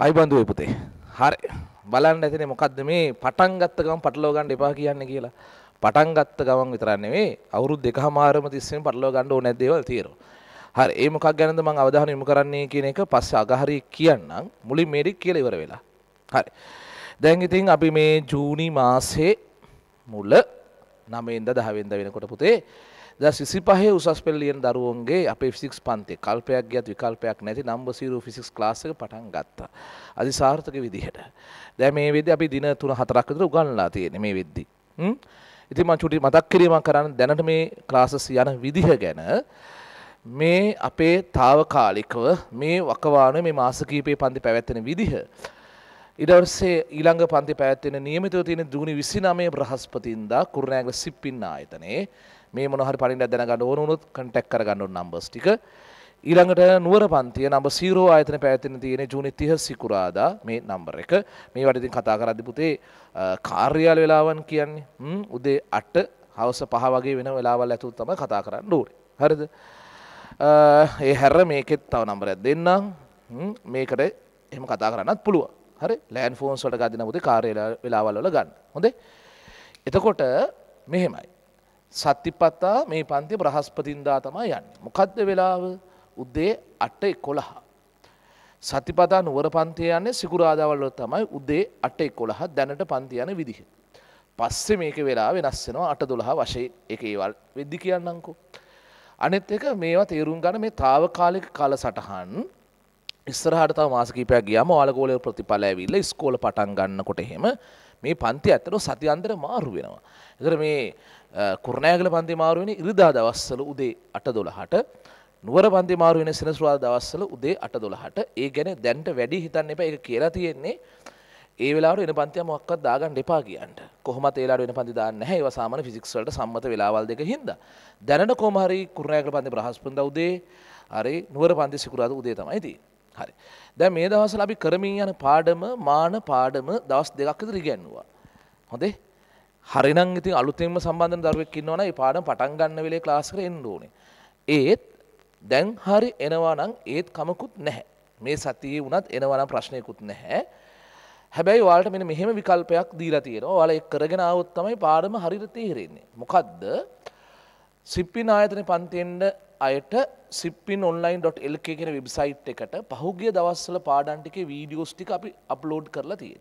අයිබන්ධුව පුතේ හරි බලන්න ඇතිනේ මොකක්ද මේ පටන් ගත්ත ගමන් පටලව ගන්න එපා කියන්නේ කියලා පටන් ගත්ත ගමන් විතරක් නෙවෙයි අවුරුදු දෙකමාරම තිස්සෙම පටලව ගන්න ඕනේ දේවල් තියෙනවා හරි ඒ මොකක් ගැනද මම අවධානය යොමු කරන්නේ කියන එක පස්සේ අගහරි කියන්නම් මුලින් මේක කියලා ඉවර වෙලා හරි දැන් ඉතින් අපි මේ ජූනි මාසේ මුල 9 වෙනිදා 10 වෙනිදා වෙනකොට පුතේ ද සිසිපහේ උසස් පෙල්ලියෙන් දරුවන්ගේ අපේ ෆිසික්ස් පන්තේ කල්පයක් ගත් විකල්පයක් නැති නම්බසීරු ෆිසික්ස් ලාසක පටන් ගත්තා. අධි සාර්ථක විදිහට. දැ මේ වෙද අපි දින තුන හතරක්කතර උගන්නලා තියෙන මේ වෙද්දි. ඉතිම චුටි මතක් කිරීමක් කරන්න දැනට මේ ක්ලාසස් යන විදිහ ගැන මේ අපේ තාවකාලිකව මේ වකවාන මේ මාසකීපයේ පන්ති පැවැත්වෙන විදිහ. ඉඩවස්සේ ඊළඟ පන්ති පැත්වෙන නියමිතව තියෙන දුුණනි විසිනමය බ්‍රහස්පතින්ද කුරුණෑගල සිප්පින්න ආයතනේ මේ මොනහරි පණිඩක් දැනගන්න ඕන වුණොත් කන්ටැක්ට් කරගන්න ඕන නම්බර්ස් ටික. ඊළඟට නුවර පන්තිය නම්බර් 0 ආයතන පැවැත්වෙන තියෙන්නේ ජූනි 30 සිකුරාදා මේ නම්බර් එක. මේවට ඉතින් කතා කරද්දී පුතේ කාර්යාල වේලාවන් කියන්නේ උදේ 8 හවස 5 වගේ වෙන වෙලාවල් ඇතුළත තමයි කතා කරන්න ඕනේ. හරිද? ඒ හැර මේකෙත් තව නම්බරයක් දෙන්නම්. මේකට එහෙම කතා කරන්නත් පුළුවන්. හරි? ලෑන්ඩ් ෆෝන්ස් වලට ගන්න පුතේ කාර්යාල වේලාවල් වල ගන්න. හොඳේ? එතකොට මෙහෙමයි. සතිපතා මේ පන්ති බ්‍රහස්පතින්දා තමා යන්න. මොකක්ද වෙලාව උද්දේ අට එකොළහා. සතිපතා නුවර පන්තිය යන්නේ සිකුරාදවල්ල තමයි උදේ අට එකොළහ දැනට පන්ති යන විදිහ. පස්සෙ මේක වෙලා වෙනස්සෙනවා අට දොළහා වශයෙන් එක ඒවල් වෙද්දි කියන්නංකෝ. අනෙත් එක මේවා තේරුම් ගන මේ තාවකාලික කාල සටහන් ඉස්සරහට මාසකීපයක් ගියම වාලගෝලය ප්‍රතිඵල ඇවිල්ල ස්කෝල පටන් ගන්න කොට එහෙම මේ පන්ති ඇත්තට සති අන්තර මාරු වෙනවා. ඒතර මේ කුරුණෑගල පන්ති මාරු වෙන්නේ ඉරිදා දවස්වල උදේ 8:12ට නුවර පන්ති මාරු වෙන්නේ සෙනසුරාදා දවස්වල උදේ 8:12ට. ඒ ගැන දැන්ට වැඩි හිතන්න එපා. ඒක කියලා තියෙන්නේ ඒ වෙලාවට වෙන පන්තියක් මොකක්වත් දාගන්න එපා කියන්න. කොහොමත් ඒ වෙලාවට වෙන පන්ති දාන්න නැහැ. ඒවා සාමාන්‍ය ෆිසික්ස් වලට සම්මත වෙලාවල් දෙක හින්දා. දැනට කොහොම හරි කුරුණෑගල පන්ති බ්‍රහස්පතින්දා උදේ හරි නුවර පන්ති සිකුරාදා උදේ තමයි තියෙන්නේ. හරි. දැන් මේ දවස්වල අපි කරමින් යන පාඩම මාන පාඩම දවස් දෙකක් විතර ඉගෙනුවා. හොඳේ. හරිනම් ඉතින් අලුතින්ම සම්බන්ධන දරුවෙක් ඉන්නවා නම් ඒ පාඩම පටන් ගන්න වෙලේ ක්ලාස් එකට එන්න ඕනේ. ඒත් දැන් හරි එනවා නම් ඒත් කමකුත් නැහැ. මේ සතියේ වුණත් එනවා නම් ප්‍රශ්නයකුත් නැහැ. හැබැයි ඔයාලට මෙන්න මෙහෙම විකල්පයක් දීලා තියෙනවා. ඔයාලා ඒක කරගෙන ආවොත් තමයි පාඩම හරියට තේරෙන්නේ. මොකද්ද? සිප්පි නායතන පන්තිෙන්ද අයට සිප්පින් ඔන්ලයින්.lk කෙන වෙබ්සයිට් එකට පහුගිය දවස්සල පාඩන්ටිකේ වීඩියෝස් ටික අපි අප්ලෝඩ් කරලා තියෙන්.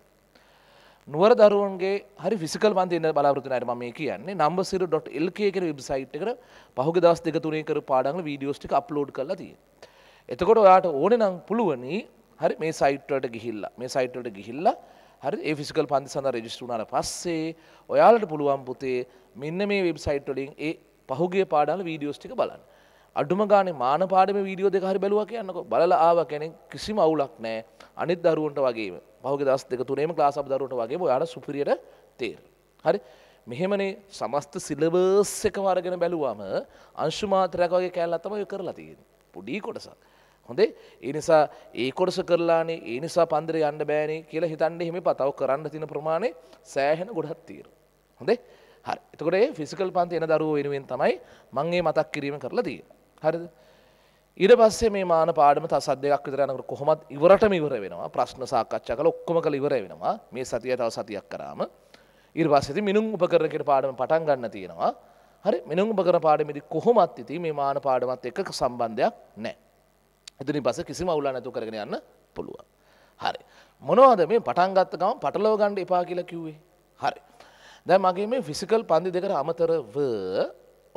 නුවර දරුවන්ගේ හරි ෆිසිකල් වන්ද එන්න බලාපොරොත්තුනට මම මේ කියන්නේ නම්බසිර.lk කෙන වෙබ්සයිට් එකට පහුගිය දවස් දෙක තුනේ කර පාඩම් වීඩියෝස් ටික අප්ලෝඩ් කරලා තියෙන. එතකොට ඔයාට ඕනේ නම් පුළුවනි හරි මේ සයිට් වලට ගිහිල්ලා මේ සයිට් වලට ගිහිල්ලා හරි ඒ ෆිසිකල් පන්ති සඳහා රෙජිස්ටර් වුණාට පස්සේ ඔයාලට පුළුවන් පුතේ මෙන්න මේ වෙබ්සයිට් වලින් ඒ පහුගිය පාඩම් වීඩියෝස් ටික බලන්න. අඩුම ගානේ මාන පාඩමේ වීඩියෝ දෙක හරි බැලුවා කියන්නකෝ. බලලා ආව කෙනෙක් කිසිම අවුලක් නැහැ. අනිත් දරුවන්ට වගේම. පහුගිය දවස් දෙක තුනේම ක්ලාස් අප දරුවන්ට වගේම ඔයාලා සුපිරියට තේරෙන. හරි. මෙහෙමනේ සමස්ත සිලබස් එකම අරගෙන බැලුවාම අංශු මාත්‍රයක් වගේ කෑල්ලක් තමයි ඔය කරලා තියෙන්නේ. පොඩි කොටසක්. හොඳේ ඒ නිසා ඒ කොටස කරලානේ ඒ නිසා පන්දර යන්න බෑනේ කියලා හිතන්නේ එහෙම පතව කරන්න තියෙන ප්‍රමාණය සෑහෙන ගොඩක් තියෙනවා. හොඳේ? හරි. එතකොට ඒ ෆිසිකල් පන්ති එන දරුවෝ වෙනුවෙන් තමයි මම මේ මතක් කිරීම කරලා තියෙන්නේ. හරිද ඉඩ පස්සේ මේ මාන පාඩම තසත් දෙකක් විතර යනකොට කොහොමත් ඉවරටම ඉවර වෙනවා ප්‍රශ්න සාකච්ඡා කරලා ඔක්කොම කළ ඉවර වෙනවා මේ සතිය තව සතියක් කරාම ඊට පස්සේ ඉතින් මිනුම් උපකරණ කියන පාඩම පටන් ගන්න තියෙනවා හරි මිනුම් උපකරණ පාඩමේදී කොහොමත් ඉතින් මේ මාන පාඩමත් එක්ක සම්බන්ධයක් නැහැ එතනින් පස්සේ කිසිම අවුලක් නැතුව කරගෙන යන්න පුළුවන් හරි මොනවද මේ පටන් ගත්ත ගමන් පටලව ගන්න එපා කියලා කිව්වේ හරි දැන් මගේ මේ ෆිසිකල් පන්ති දෙකට අමතරව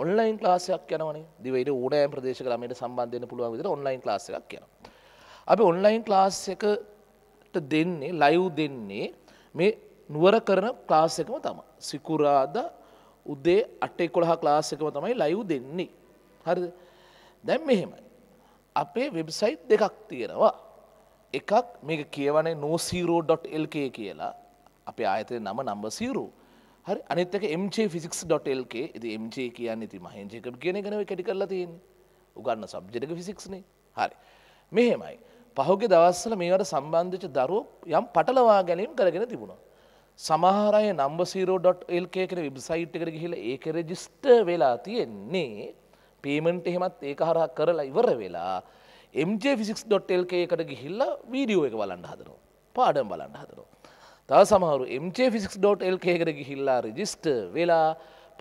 ඔන්ලයින් ලාසයක් යනවන දිවට ඕනෑ ප්‍රදේශ ළමයට සම්බන්ධයන පුළුවන් විදිර ඔන්ලයින් ලාසයක් යන. අපි ඔන්ලයින් ලාස් එකට දෙන්නේ ලයිව් දෙන්නේ මේ නුවර කරන ක්ලාස් එකම තම සිකුරාද උදේ අටේ කොළහා ක්ලාස් එකම තමයි ලයිව් දෙන්නේ. හරි දැම් මෙහෙමයි. අපේ වෙබ්සයිට් දෙකක් තියෙනවා. එකක් මේ කියවනේ නෝසිරෝ.lk කියලා අපේ ආයතය නම නම්බ සීරෝ හරි අනිත්තක MJ ෆිසික්ස්.lk ඇති MJ කියන්න ඉති මහන්ජයක කියන ගනව කැටි කරලා තියෙන් උගන්න සබ්ජටක ෆිසික්ස්නේ හරි මෙහෙමයි පහුගේ දවස්සල මේවට සම්බන්ධච දරුව යම් පටලවා ගැනීම් කරගෙන තිබුණා සමහරය නම්බ0.lk කර විබ්සයිට් එකට ගිහිල ඒක රෙජිස්ට වෙලා තියෙන්නේ පේමන්ට එහෙමත් ඒක හර කරලා ඉවර වෙලා MJ ෆිසික්ස්.lk එකට ගිහිල්ල වීඩියෝ එක බලන්න හදනවා පාඩම් බලන්න හදනවා තව සමහරු mj.ෆිසික්ස්.lk එකට ගිහිල්ලා රෙජිස්ටර් වෙලා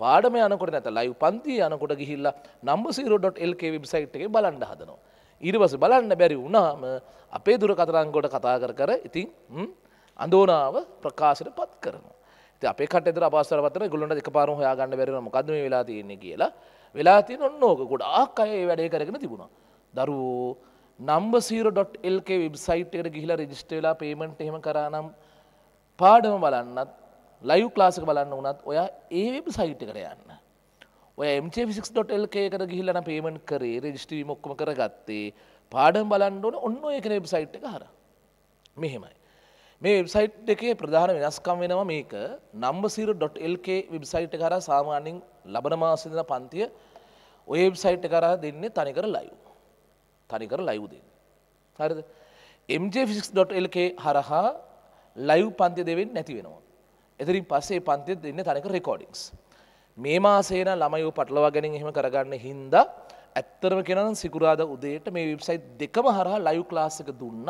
පාඩම යනකොට නැත ලයි පන්ති යනකොට ගිහිල්ලා නම්බ0.lk වෙබ්සයිට් එකේ බලන්න හදනවා. ඊට පස්සේ බලන්න බැරි වුණාම අපේ දුරකථනංගොඩ කතා කර කර ඉතින් අඳෝනාව ප්‍රකාශයට පත් කරනවා. ඉතින් අපේ කටේතර අපාස්තර පත්‍රය ඒගොල්ලන්ට එකපාරම හොයාගන්න බැරි වෙනවා මොකද්ද මේ වෙලා තියෙන්නේ කියලා. වෙලා තියෙන ඔන්න ඕක ගොඩාක් අය ඒ වැඩේ කරගෙන තිබුණා. දරුවෝ number0.lk වෙබ්සයිට් එකට ගිහිලා රෙජිස්ටර් වෙලා පේමන්ට් එහෙම කරා නම් පාඩම බලන්නත් ලයිව් ලාසික බලන්න වනත් ඔයා ඒ වෙබ් සයිට්කට යන්න ක් එකට ගිහිලන පේමන් කරේ රෙජිස්ටී මොක්කම කර ගත්තේ පාඩම් බලන්ඩෝන ඔන්න ඒකන වෙබ් සයිට් එක හර මෙහෙමයි මේ වෙබ්සයිට් එකේ ප්‍රධාන වෙනස්කම් වෙනවා මේක නම්බසිර.lk වෙබ්සයිට් කර සාමාන්‍යෙන් ලබන මාසිදන පන්තිය ඔය වෙබ්සයිට් කරා දෙන්නේ තනිකර ලයිව් තනිකර ලයිව් දෙන්න හරිද mj.lk හරහා ලයිව් පන්ති දෙවෙන් නැති වෙනවා. එතරින් පස්සේ පන්තිය දෙන්න තනක රෙකෝඩික්ස්. මේ මාසේන ළමයෝ පටලවා ගැනින් එහෙම කරගන්න හින්දා ඇත්තරම කෙනන සිකුරාද උදේට මේ වෙබ්සයි් දෙකම හරහා ලයිව් ක්ලාසික දුන්න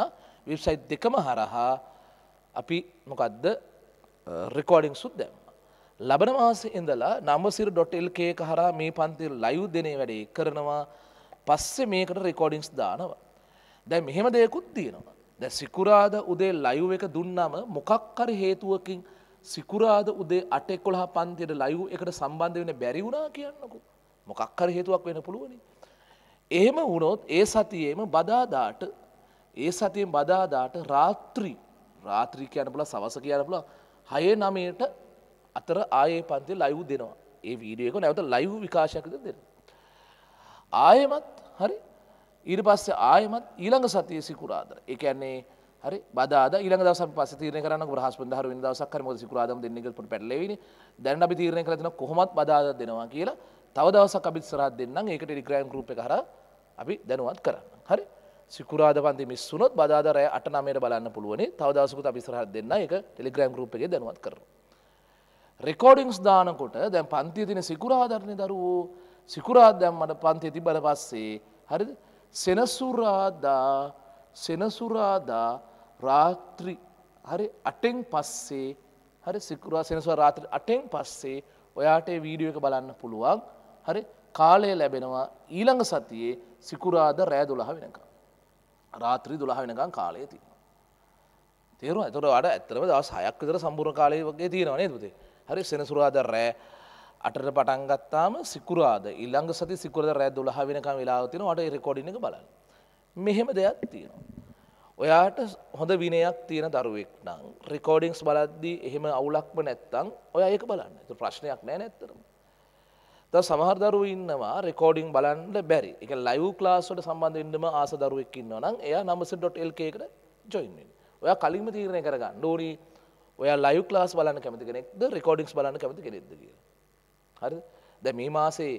වෙබ්සයි් දෙකම හරහා අපි මොකදද රෙකෝඩිං සුත් දැම්ම. ලබන මාස ඉඳලා නම්බසිර.lk හරා මේ පන්තිල් ලයිව් දෙනේ වැඩේ කරනවා පස්සේ මේකට රෙකෝඩිංස් දානවා. දැන් මෙහෙම දෙයකුත් තියෙනවා. දැ සිකුරාද උදේ ලයිව් එක දුන්නම මොකක්කර හේතුවකින් සිකුරාද උදේ අටෙක්කොළහ පන්තියට ලයිව් එකට සම්බන්ධ වෙන බැරි වුණා කියන්නකු. මොකක්කර හේතුවක් වෙන පුළුවනි. එහෙම වුණොත් ඒ සතියේම බදාදාට ඒ සතියෙන් බදාදාට රාත්‍රී රාත්‍රී කියන පුල සවස කියන පුල හය නමයට අතර ආයේ පන්ති ලයිව් දෙනවා ඒ වීඩියක නැවත ලයිව් විකාශයකද දෙන්න. ආයමත් හරි ඊට පස්සේ ආයමත් ඊළඟ සතිය සිකුරාදර එකන්නේ හරි බදාද ඊළඟ දවස් අපි පස්සේ තීරණය කරන්න බ්‍රහස්පතින්දාහර වෙන දවසක් හරි මොකද සිකුරාදාම දෙන්නේ කියලා පොඩි පැටලෙවිනේ දැන් අපි තීරණය කරලා තිනවා කොහොමත් බදාද දෙනවා කියලා තව දවසක් අපි ඉස්සරහට දෙන්නම් ඒක ටෙලිග්‍රෑම් ගෲප් එක හරහා අපි දැනුවත් කරන්න හරි සිකුරාද පන්ති මිස් වුණොත් බදාද රෑ 8 9ට බලන්න පුළුවනේ තව දවසකට අපි ඉස්සරහට දෙන්න ඒක ටෙලිග්‍රෑම් ගෲප් එකේ දැනුවත් කරනවා රෙකෝඩිංස් දානකොට දැන් පන්තිය තින සිකුරාධරණය දරුවෝ සිකුරාදැම්මට පන්තිය තිබල පස්සේ හරිද සෙනසුරාදා සෙනසුරාදා රාත්‍රි හරි අටෙන් පස්සේ හරි සිකුරා සෙනසුවා රාත්‍රි අටෙන් පස්සේ ඔයාට වීඩියෝ එක බලන්න පුළුවන් හරි කාලය ලැබෙනවා ඊළඟ සතියේ සිකුරාද රෑ දොළහ වෙනකම්. රාත්‍රී දොළහ වෙනකම් කාලය තියෙන. තේරු ඇතොට අට ඇතරම දස් හයක් විතර සම්බුර කාලය වගේ තියෙනවනේ තුතේ හරි සෙනසුරාද රෑ අටට පටන් ගත්තාම සිකුරාද ඊළඟ සති සිකුරාද රෑ 12 වෙනකම් වෙලාව තියෙනවා. ඔයාට රෙකෝඩින් එක බලන්න. මෙහෙම දෙයක් තියෙනවා. ඔයාට හොඳ විනයක් තියෙන දරුවෙක් නම් රෙකෝඩින්ග්ස් බලද්දී එහෙම අවුලක්ම නැත්තම් ඔයා ඒක බලන්න. ඒක ප්‍රශ්නයක් නෑ නැත්තරම. තව සමහර දරුවෝ ඉන්නවා රෙකෝඩින් බලන්න බැරි. ඒක ලයිව් ක්ලාස් වලට සම්බන්ධ වෙන්නම ආස දරුවෙක් ඉන්නවා නම් එයා namasa.lk එකට join වෙන්න. ඔයා කලින්ම තීරණය කරගන්න ඕනි. ඔයා ලයිව් ක්ලාස් බලන්න කැමති කෙනෙක්ද රෙකෝඩින්ග්ස් බලන්න කැමති කෙනෙක්ද කියලා. හරි දැ මේ මාසේ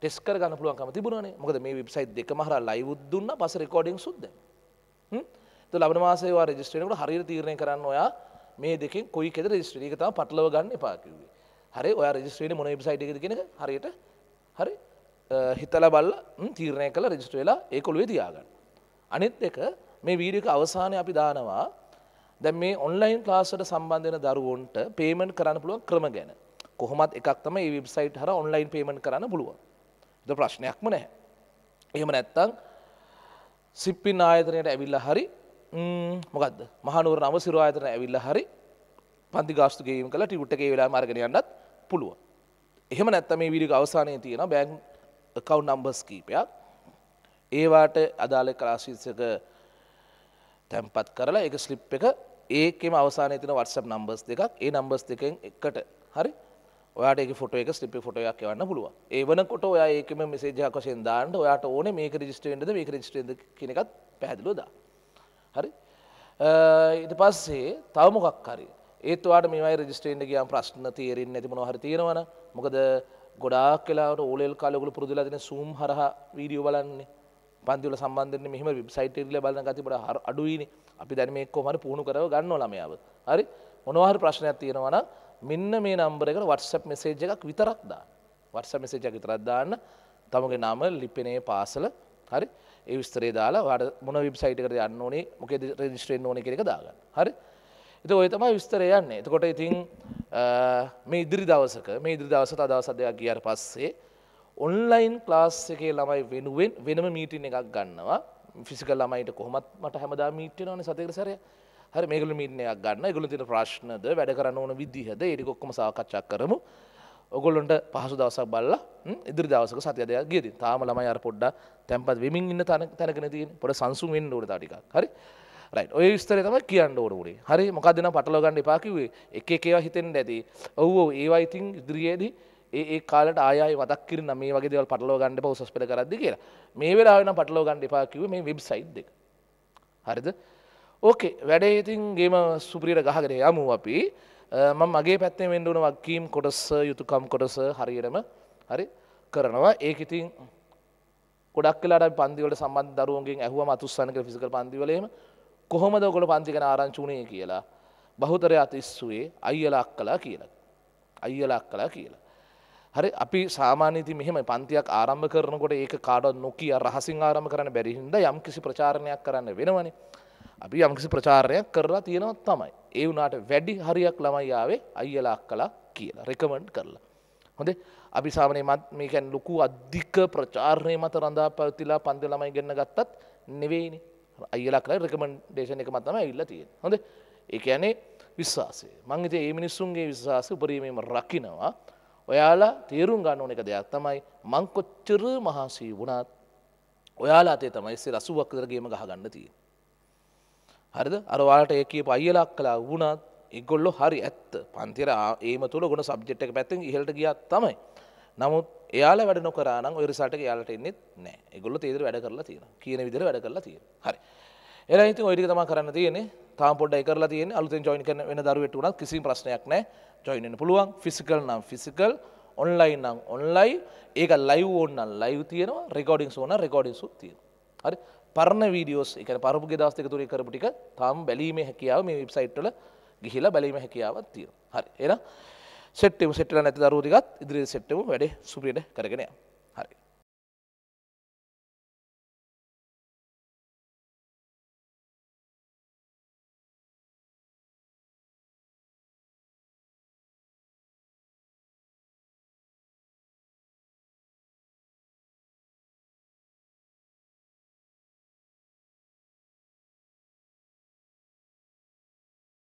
ටෙස්කර ගන්න පුළුවන්කම තිබුණනේ මොකද මේ වෙබ්සයිට් දෙකම හරහා ලයිව් දුන්න පස්සේ රෙකෝඩින්ග් සුද්ද හ්ම් ඒත් ලබන මාසේ ඔයා රෙජිස්ටර් වෙනකොට හරියට තීරණය කරන්න ඔයා මේ දෙකෙන් කොයි එකද රෙජිස්ටර් ඒක තමයි පටලව ගන්න එපා කිව්වේ හරි ඔයා රෙජිස්ටර් වෙන්නේ මොන වෙබ්සයිට් එකේද කියන එක හරියට හරි හිතලා බලලා තීරණය කරලා රෙජිස්ටර් වෙලා ඒක ඔළුවේ තියාගන්න අනිත් එක මේ වීඩියෝ එක අවසානයේ අපි දානවා දැන් මේ ඔන්ලයින් ක්ලාස් වලට සම්බන්ධ වෙන දරුවන්ට පේමන්ට් කරන්න පුළුවන් ක්‍රම ගැන කොහොමත් එකක් තම ඒ වෙබ්සයිට් හර ඔන්ලයින් පේමන්ට් කරන්න පුළුවන්. ද ප්‍රශ්නයක්ම නැහැ. එහෙම නැත්තං සිප්පින් ආයතනයට ඇවිල්ලා හරි මොකක්ද මහනුවර නම සිරු ආයතන ඇවිල්ලා හරි පන්ති ගාස්තු ගේම් කළ ටිකුට් එකේ වෙලා මාර්ගෙන යන්නත් පුළුව. එහෙම නැත්තම මේ වීඩියෝ අවසානයේ තියෙන බැංක් account numbers කීපයක්. ඒවාට අදාළ ක්ලාසීසක තැම්පත් කරලා ඒක ස්ලිප් එක ඒකෙම අවසානයේ තියෙන WhatsApp numbers දෙකක් ඒ numbers දෙකෙන් එකට හරි ඔයාට ෆොට එක ස්ිපි ෆොටයක් වන්න පුළුව ඒ වනකොට ඔයා ඒකම මෙසේජයක් වශයෙන් දාන්නට ඔයාට ඕන මේ රජිස්ට්‍රේන්ද මේ රජිස්ට්‍රේද කෙනෙකත් පැදිලෝදා හරි ඊට පස්සේ තවමොකක් හරි ඒත්වාට මේයි රජිස්ට්‍රේන්ට ගියම් ප්‍රශ්න තේරෙන් ඇතිමන හරි තියෙනවන මොකද ගොඩාක් කලාට ඕලෙල් කාලගුල පුරදුලාදින සූම් හරහ වීඩියෝ බලන්නේ පන්තිවල සම්බන්ධන්නේ මෙහම වෙබ්සයිට්ල බලන ගතිබට හර අඩුවන අපි දැන මේ කොමට පුහුණු කරව ගන්න ළමයාව හරි මොනවාහර ප්‍රශ්නයක් තියෙනවනම් මෙන්න මේ නම්බර එකට WhatsApp message එකක් විතරක් දාන්න. WhatsApp message එකක් විතරක් දාන්න. තමගේ නම, ලිපිනේ, පාසල, හරි? ඒ විස්තරය දාලා ඔයාට මොන වෙබ්සයිට් එකකට යන්න ඕනේ, මොකේද රෙජිස්ටර් වෙන්න ඕනේ කියන එක දාගන්න. හරි? එතකොට ඔය තමයි විස්තරය යන්නේ. එතකොට ඉතින් මේ ඉදිරි දවසක, මේ ඉදිරි දවසට අදවස් දෙකක් ගියාට පස්සේ ඔන්ලයින් ක්ලාස් එකේ ළමයි වෙනුවෙන් වෙනම මීටින් එකක් ගන්නවා. ෆිසිකල් ළමයිට කොහොමත් මට හැමදාම මීට් වෙනවනේ සතේකට සැරයක්. හරි මේගල මීටනයක් ගන්න ගුල තින ප්‍රශ්නද වැඩ කරන්න ඕන විදිහද එඩිකොක්කම සාකච්චක් කරමු ඔගොල්ලොන්ට පහසු දවසක් බල්ලා ඉදිරි දවසක සතිය දෙයක් ගේදී තාම ළමයි අර පොඩ්ඩ තැන්පත් වෙමින් ඉන්න තැන තැනගෙන තියෙන පොඩ සංසුන් වෙන්න ඕන තාටිකක් හරි රයිට් ඔය විස්තරය තමයි කියන්න ඕන උනේ හරි මොකක්ද නම් පටලවා ගන්න එපා කිව්වේ එක එක ඒවා හිතෙන්න ඇති ඔව් ඔව් ඒවා ඉතින් ඉදිරියේදී ඒ ඒ කාලට ආයයි මතක් කරන මේ වගේ දේවල් පටලවා ගන්න එපා උසස් පෙළ කරද්දී කියලා මේ වෙලාවේ නම් පටලවා ගන්න එපා කිව්වේ මේ වෙබ්සයිට් එක හරිද ඕකේ වැඩේ ඉතින් ගේම සුපිරිට ගහගෙන යමු අපි මම මගේ පැත්තේ වෙන්ඩුවන වක්කීම් කොටස යුතුකම් කොටස හරියටම හරි කරනවා ඒක ඉතින් ගොඩක් කලාට පන්දිවලට සම්බන්ධ දරුවන්ගෙන් ඇහුව මතුස්සනක ෆිසිකල් පන්දිවලීම කොහොමද ගොල පන්තිගෙන ආරංචුණය කියලා බහුතරය අතිස්සුවේ අයියලක් කලා කියලා. අයියලක් කලා කියලා. හරි අපි සාමානීති මෙහෙම පන්තියක් ආරම්භ කරනකොට ඒක කාඩ නොකිය රහසිං ආරම කරන බැරිහින්ද යම් කිසි ප්‍රචාරණයක් කරන්න වෙනවනේ අපි යම්කිසි ප්‍රචාරයක් කරලා තියෙනවත් තමයි. ඒ වුණට වැඩි හරියක් ළමයියාවේ අයියලාක් කලා කියලා රෙකමන්ඩ් කරලා. හොඳේ අපි සාමනය මත් මේකැන් ලොකු අධික ප්‍රචාරණය මත රඳා පැවතිලා පන්ද ළමයි ගන්න ගත්තත් නෙවෙයිනි අයිලා කලා රෙකමන්ඩේෂන එක මතම ඉල්ල තියෙන හොඳ ඒයනේ විශ්වාසේ මංගත ඒ මිනිස්සුන්ගේ විශවාස උපරීමම රකිනවා ඔයාලා තේරුම් ගන්න ඕන එක දෙයක් තමයි මංකොච්චර මහාසී වුණත් ඔයාලා අතේ තමයි සේ රසුවක්කරගේම ගහගන්න තිය හරිද අරවාට ඒ කියපු අයලක් කලා වුණත් ඉගොල්ලො හරි ඇත්ත පන්තිර ඒම තුළ ගොන සබ්ජෙට් එක පැත්තිෙන් ඉහල්ට ගියත් තමයි. නමුත් එයාල වැඩ නොකරන ඔරිසාට යාලට එන්නෙත් නෑ එගොල්ල තේදර වැඩ කරලා තියෙන කියන විදිර වැඩ කරලා තියෙන හරි. එලා ඉති ඔයිඩි තම කරන්න තියෙන තාම් පොඩ කරලා තියෙන අලුතෙන් ජොයින් කරන වෙන දරුවට වුණත් කිසි ප්‍රශ්නයක් නෑ ජොයින්න පුළුවන් ෆිසිකල් නම් ෆිසිකල් ඔන්ලයින් නම් ඔන්ලයි ඒක ලයිව් ඕන්නන් ලයිව් තියෙනවා රෙකෝඩින් ඕන රෙකෝඩින් සුත් තියෙන හරි පරණ වීඩියෝස් එක පරපු ගෙදස්ක තුරේ කරපුටික තාම බැලීම හැකියාව මේ වෙබ්සයිට්ල ගිහිලා බැලීම හැකියාවත් තියෙන හරි එන සෙට්ටම සෙට්ල නැති දරුවටිකත් ඉදිරි සෙට්ටම වැඩ සුපියට කරගෙනය හරි